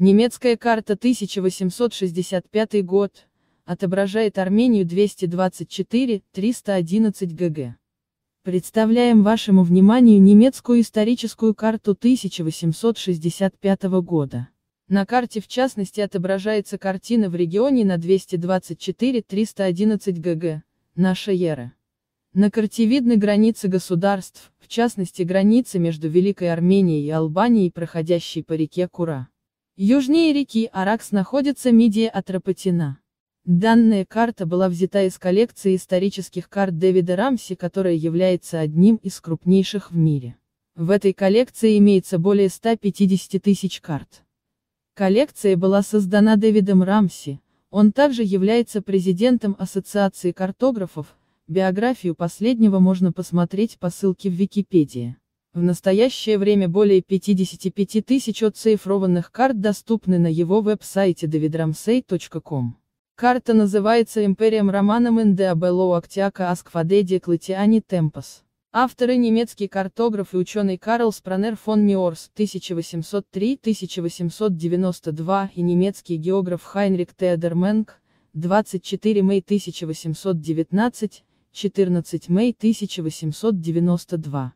Немецкая карта 1865 год, отображает Армению 224-311 ГГ. Представляем вашему вниманию немецкую историческую карту 1865 года. На карте в частности отображается картина в регионе на 224-311 ГГ, наша эра. На карте видны границы государств, в частности границы между Великой Арменией и Албанией, проходящей по реке Кура. Южнее реки Аракс находится Мидия Атропатина. Данная карта была взята из коллекции исторических карт Дэвида Рамси, которая является одним из крупнейших в мире. В этой коллекции имеется более 150 тысяч карт. Коллекция была создана Дэвидом Рамси, он также является президентом Ассоциации картографов, биографию последнего можно посмотреть по ссылке в Википедии. В настоящее время более 55 тысяч оцифрованных карт доступны на его веб-сайте davidramsey.com. Карта называется «Империем Романом Индеабелло Актиака Асквадеди Клатиани Темпос». Авторы немецкий картограф и ученый Карл Спранер фон Миорс 1803-1892 и немецкий географ Хайнрик Менг 24 мая 1819, 14 мая 1892.